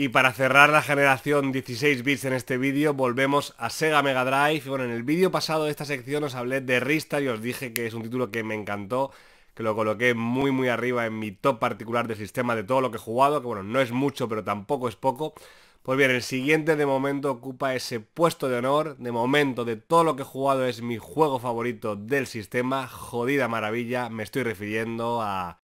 Y para cerrar la generación 16 bits en este vídeo, volvemos a Sega Mega Drive. Bueno, en el vídeo pasado de esta sección os hablé de Ristar y os dije que es un título que me encantó, que lo coloqué muy muy arriba en mi top particular de sistema de todo lo que he jugado, que bueno, no es mucho pero tampoco es poco. Pues bien, el siguiente de momento ocupa ese puesto de honor, de momento de todo lo que he jugado es mi juego favorito del sistema, jodida maravilla, me estoy refiriendo a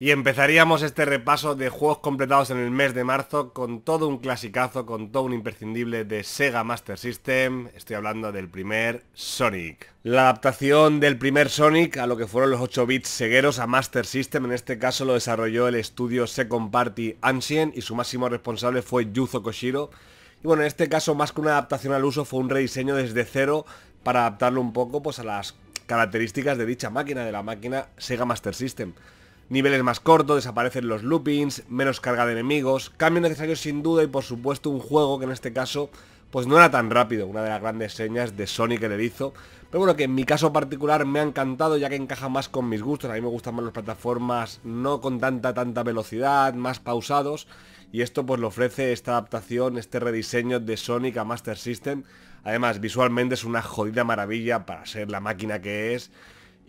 Y empezaríamos este repaso de juegos completados en el mes de marzo con todo un clasicazo, con todo un imprescindible de Sega Master System. Estoy hablando del primer Sonic. La adaptación del primer Sonic a lo que fueron los 8 bits segueros a Master System, en este caso lo desarrolló el estudio Second Party Ancient y su máximo responsable fue Yuzo Koshiro. Y bueno, en este caso más que una adaptación al uso fue un rediseño desde cero para adaptarlo un poco pues a las características de dicha máquina, de la máquina Sega Master System niveles más cortos, desaparecen los loopings, menos carga de enemigos, cambios necesarios sin duda y por supuesto un juego que en este caso pues no era tan rápido, una de las grandes señas de Sonic le hizo. pero bueno que en mi caso particular me ha encantado ya que encaja más con mis gustos, a mí me gustan más las plataformas no con tanta tanta velocidad, más pausados y esto pues lo ofrece esta adaptación, este rediseño de Sonic a Master System, además visualmente es una jodida maravilla para ser la máquina que es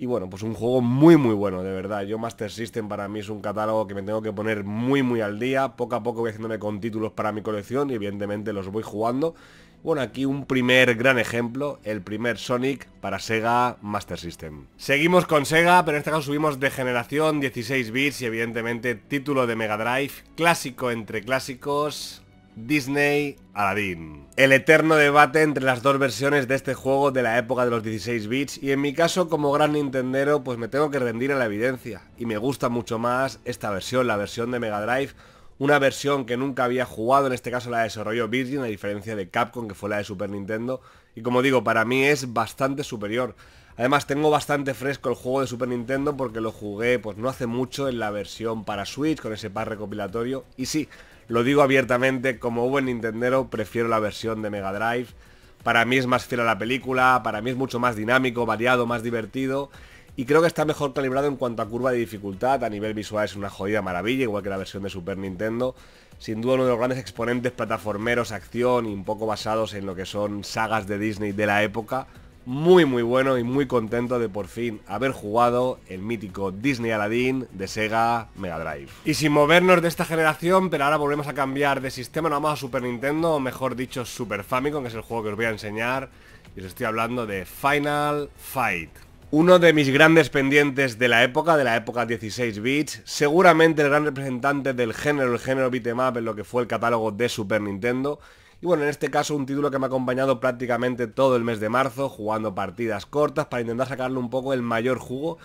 y bueno, pues un juego muy muy bueno, de verdad. Yo Master System para mí es un catálogo que me tengo que poner muy muy al día. Poco a poco voy haciéndome con títulos para mi colección y evidentemente los voy jugando. Bueno, aquí un primer gran ejemplo, el primer Sonic para Sega Master System. Seguimos con Sega, pero en este caso subimos de generación 16 bits y evidentemente título de Mega Drive, clásico entre clásicos, Disney Aladdin. El eterno debate entre las dos versiones de este juego de la época de los 16 bits y en mi caso como gran nintendero pues me tengo que rendir a la evidencia y me gusta mucho más esta versión, la versión de Mega Drive, una versión que nunca había jugado, en este caso la desarrollo Virgin a diferencia de Capcom que fue la de Super Nintendo y como digo para mí es bastante superior. Además tengo bastante fresco el juego de Super Nintendo porque lo jugué pues no hace mucho en la versión para Switch con ese par recopilatorio y sí, lo digo abiertamente, como buen Nintendero, prefiero la versión de Mega Drive. Para mí es más fiel a la película, para mí es mucho más dinámico, variado, más divertido. Y creo que está mejor calibrado en cuanto a curva de dificultad. A nivel visual es una jodida maravilla, igual que la versión de Super Nintendo. Sin duda uno de los grandes exponentes plataformeros, acción y un poco basados en lo que son sagas de Disney de la época muy muy bueno y muy contento de por fin haber jugado el mítico Disney Aladdin de Sega Mega Drive. Y sin movernos de esta generación, pero ahora volvemos a cambiar de sistema, nomás a Super Nintendo, o mejor dicho Super Famicom, que es el juego que os voy a enseñar, y os estoy hablando de Final Fight. Uno de mis grandes pendientes de la época, de la época 16 bits, seguramente el gran representante del género, el género beatemap en lo que fue el catálogo de Super Nintendo, y bueno, en este caso un título que me ha acompañado prácticamente todo el mes de marzo, jugando partidas cortas para intentar sacarle un poco el mayor jugo.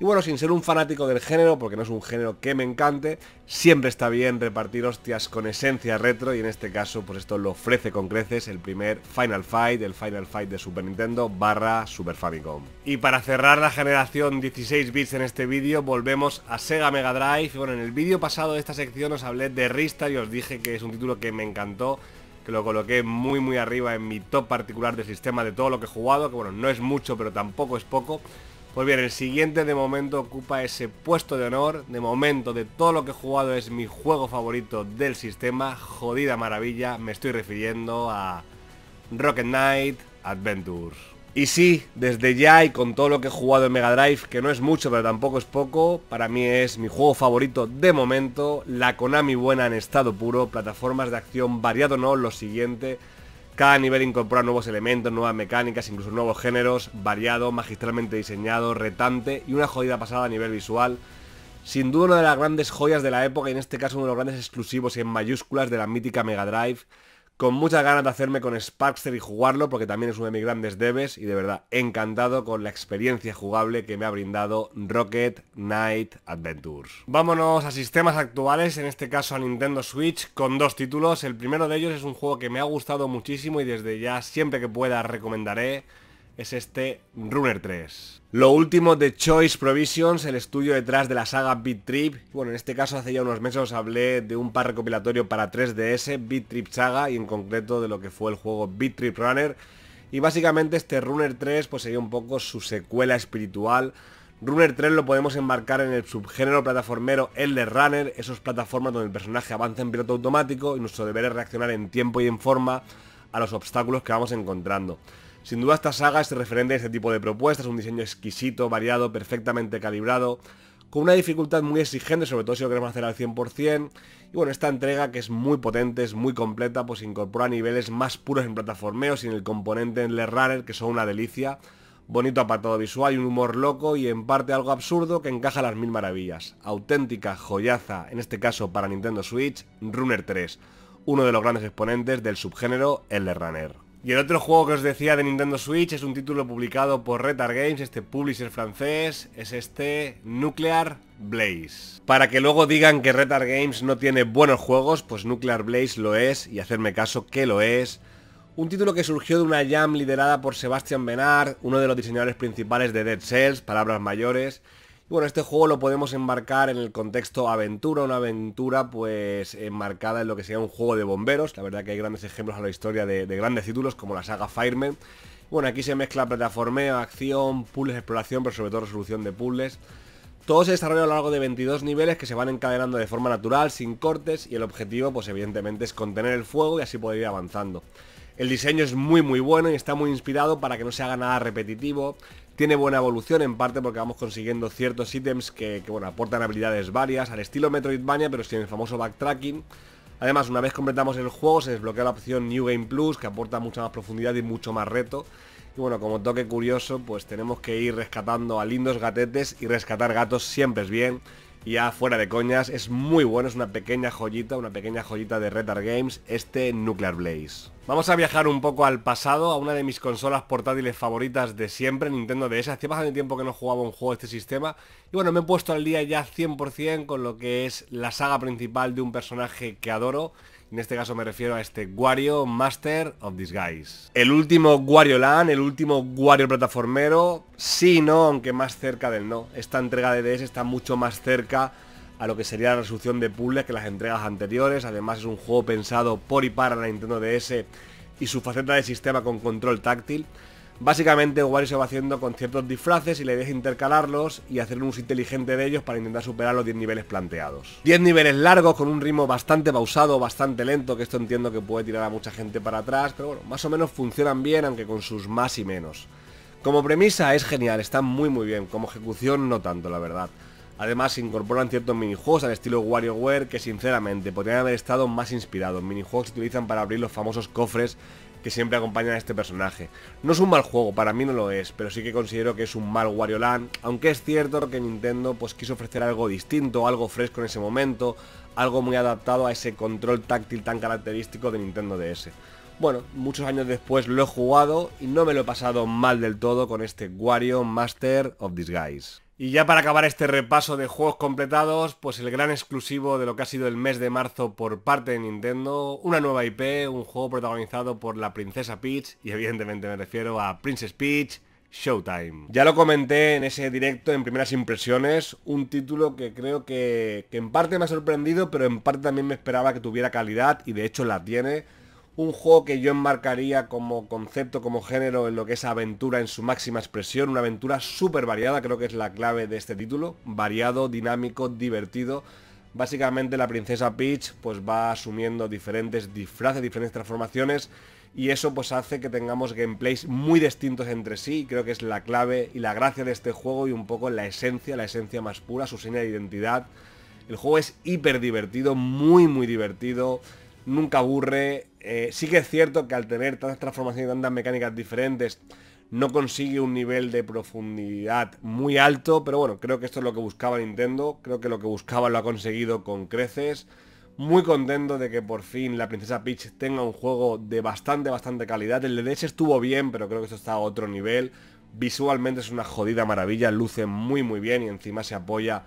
Y bueno, sin ser un fanático del género, porque no es un género que me encante, siempre está bien repartir hostias con esencia retro y en este caso pues esto lo ofrece con creces el primer Final Fight, el Final Fight de Super Nintendo barra Super Famicom. Y para cerrar la generación 16 bits en este vídeo volvemos a Sega Mega Drive bueno, en el vídeo pasado de esta sección os hablé de Rista y os dije que es un título que me encantó que lo coloqué muy muy arriba en mi top particular del sistema de todo lo que he jugado, que bueno, no es mucho, pero tampoco es poco. Pues bien, el siguiente de momento ocupa ese puesto de honor, de momento de todo lo que he jugado es mi juego favorito del sistema, jodida maravilla, me estoy refiriendo a Rocket Knight Adventures. Y sí, desde ya y con todo lo que he jugado en Mega Drive, que no es mucho pero tampoco es poco, para mí es mi juego favorito de momento, la Konami buena en estado puro, plataformas de acción variado no, lo siguiente, cada nivel incorpora nuevos elementos, nuevas mecánicas, incluso nuevos géneros, variado, magistralmente diseñado, retante y una jodida pasada a nivel visual. Sin duda una de las grandes joyas de la época y en este caso uno de los grandes exclusivos y en mayúsculas de la mítica Mega Drive con muchas ganas de hacerme con Sparkster y jugarlo, porque también es uno de mis grandes debes y de verdad encantado con la experiencia jugable que me ha brindado Rocket Knight Adventures. Vámonos a sistemas actuales, en este caso a Nintendo Switch, con dos títulos. El primero de ellos es un juego que me ha gustado muchísimo y desde ya siempre que pueda recomendaré es este Runner 3. Lo último de Choice Provisions, el estudio detrás de la saga Beat Trip. Bueno, en este caso hace ya unos meses os hablé de un par recopilatorio para 3DS, Beat Trip Saga, y en concreto de lo que fue el juego Beat Trip Runner. Y básicamente este Runner 3 pues sería un poco su secuela espiritual. Runner 3 lo podemos embarcar en el subgénero plataformero Elder Runner, esos plataformas donde el personaje avanza en piloto automático y nuestro deber es reaccionar en tiempo y en forma a los obstáculos que vamos encontrando. Sin duda esta saga es referente a este tipo de propuestas, un diseño exquisito, variado, perfectamente calibrado, con una dificultad muy exigente, sobre todo si lo queremos hacer al 100%, y bueno, esta entrega que es muy potente, es muy completa, pues incorpora niveles más puros en plataformeo, y en el componente en Runner, que son una delicia, bonito apartado visual y un humor loco y en parte algo absurdo que encaja las mil maravillas. Auténtica joyaza, en este caso para Nintendo Switch, Runner 3, uno de los grandes exponentes del subgénero Runner. Y el otro juego que os decía de Nintendo Switch es un título publicado por Retar Games, este publisher francés, es este Nuclear Blaze. Para que luego digan que Retar Games no tiene buenos juegos, pues Nuclear Blaze lo es, y hacerme caso que lo es. Un título que surgió de una jam liderada por Sebastian Benard, uno de los diseñadores principales de Dead Cells, palabras mayores, bueno, este juego lo podemos enmarcar en el contexto aventura, una aventura pues enmarcada en lo que sería un juego de bomberos. La verdad que hay grandes ejemplos a la historia de, grandes títulos como la saga Fireman. Bueno, aquí se mezcla plataformeo, acción, puzzles, exploración, pero sobre todo resolución de puzzles. Todo se desarrolla a lo largo de 22 niveles que se van encadenando de forma natural, sin cortes, y el objetivo pues evidentemente es contener el fuego y así poder ir avanzando. El diseño es muy muy bueno y está muy inspirado para que no se haga nada repetitivo. Tiene buena evolución en parte porque vamos consiguiendo ciertos ítems que, bueno, aportan habilidades varias al estilo Metroidvania pero sin el famoso backtracking. Además, una vez completamos el juego se desbloquea la opción New Game Plus que aporta mucha más profundidad y mucho más reto. Y bueno, como toque curioso, pues tenemos que ir rescatando a lindos gatetes y rescatar gatos siempre es bien. Y ya fuera de coñas, es muy bueno, es una pequeña joyita, una pequeña joyita de Retar Games, este Nuclear Blaze. Vamos a viajar un poco al pasado, a una de mis consolas portátiles favoritas de siempre, Nintendo DS. Hace bastante tiempo que no jugaba un juego de este sistema. Y bueno, me he puesto al día ya 100% con lo que es la saga principal de un personaje que adoro. En este caso me refiero a este Wario Master of Disguise. El último Wario Land, el último Wario plataformero. Sí, no, aunque más cerca del no. Esta entrega de DS está mucho más cerca a lo que sería la resolución de puzzles que las entregas anteriores. Además es un juego pensado por y para la Nintendo DS y su faceta de sistema con control táctil. Básicamente Wario se va haciendo con ciertos disfraces y la idea es intercalarlos y hacer un uso inteligente de ellos para intentar superar los 10 niveles planteados. 10 niveles largos con un ritmo bastante pausado, bastante lento, que esto entiendo que puede tirar a mucha gente para atrás, pero bueno, más o menos funcionan bien, aunque con sus más y menos. Como premisa es genial, está muy muy bien, como ejecución no tanto, la verdad. Además se incorporan ciertos minijuegos al estilo WarioWare que sinceramente podrían haber estado más inspirados. Minijuegos que se utilizan para abrir los famosos cofres que siempre acompañan a este personaje. No es un mal juego, para mí no lo es, pero sí que considero que es un mal Wario Land, aunque es cierto que Nintendo pues quiso ofrecer algo distinto, algo fresco en ese momento, algo muy adaptado a ese control táctil tan característico de Nintendo DS. Bueno, muchos años después lo he jugado y no me lo he pasado mal del todo con este Wario Master of Disguise. Y ya para acabar este repaso de juegos completados, pues el gran exclusivo de lo que ha sido el mes de marzo por parte de Nintendo, una nueva IP, un juego protagonizado por la princesa Peach, y evidentemente me refiero a Princess Peach, Showtime. Ya lo comenté en ese directo en primeras impresiones, un título que creo que, que, en parte me ha sorprendido, pero en parte también me esperaba que tuviera calidad y de hecho la tiene un juego que yo enmarcaría como concepto, como género en lo que es aventura en su máxima expresión, una aventura súper variada, creo que es la clave de este título, variado, dinámico, divertido. Básicamente la princesa Peach pues va asumiendo diferentes disfraces, diferentes transformaciones y eso pues hace que tengamos gameplays muy distintos entre sí, creo que es la clave y la gracia de este juego y un poco la esencia, la esencia más pura, su seña de identidad. El juego es hiper divertido, muy muy divertido nunca aburre. Eh, sí que es cierto que al tener tantas transformaciones y tantas mecánicas diferentes, no consigue un nivel de profundidad muy alto, pero bueno, creo que esto es lo que buscaba Nintendo, creo que lo que buscaba lo ha conseguido con creces. Muy contento de que por fin la Princesa Peach tenga un juego de bastante, bastante calidad. El DS estuvo bien, pero creo que esto está a otro nivel. Visualmente es una jodida maravilla, luce muy, muy bien y encima se apoya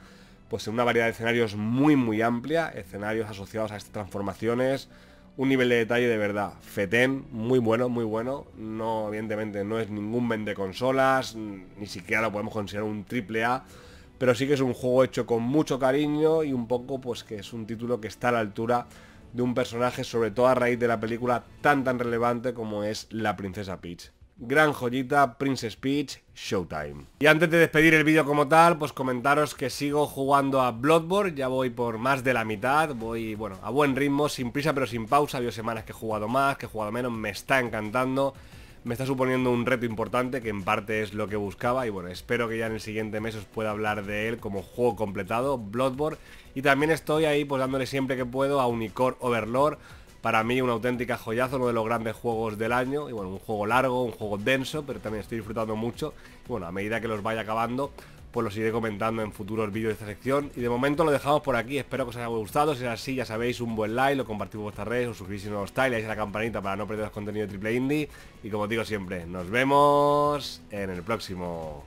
pues en una variedad de escenarios muy muy amplia, escenarios asociados a estas transformaciones, un nivel de detalle de verdad, fetén, muy bueno, muy bueno, no evidentemente no es ningún vende consolas, ni siquiera lo podemos considerar un triple A, pero sí que es un juego hecho con mucho cariño y un poco pues que es un título que está a la altura de un personaje, sobre todo a raíz de la película tan tan relevante como es la princesa Peach gran joyita, Princess Peach, Showtime. Y antes de despedir el vídeo como tal, pues comentaros que sigo jugando a Bloodborne, ya voy por más de la mitad, voy, bueno, a buen ritmo, sin prisa pero sin pausa, había semanas que he jugado más, que he jugado menos, me está encantando, me está suponiendo un reto importante, que en parte es lo que buscaba, y bueno, espero que ya en el siguiente mes os pueda hablar de él como juego completado, Bloodborne, y también estoy ahí pues dándole siempre que puedo a Unicorn Overlord, para mí una auténtica joyazo, uno de los grandes juegos del año. Y bueno, un juego largo, un juego denso, pero también estoy disfrutando mucho. bueno, a medida que los vaya acabando, pues los iré comentando en futuros vídeos de esta sección. Y de momento lo dejamos por aquí, espero que os haya gustado. Si es así, ya sabéis, un buen like, lo compartís en vuestras redes, os suscribís si no os estáis, le a la campanita para no perderos contenido de Triple Indie. Y como digo siempre, nos vemos en el próximo.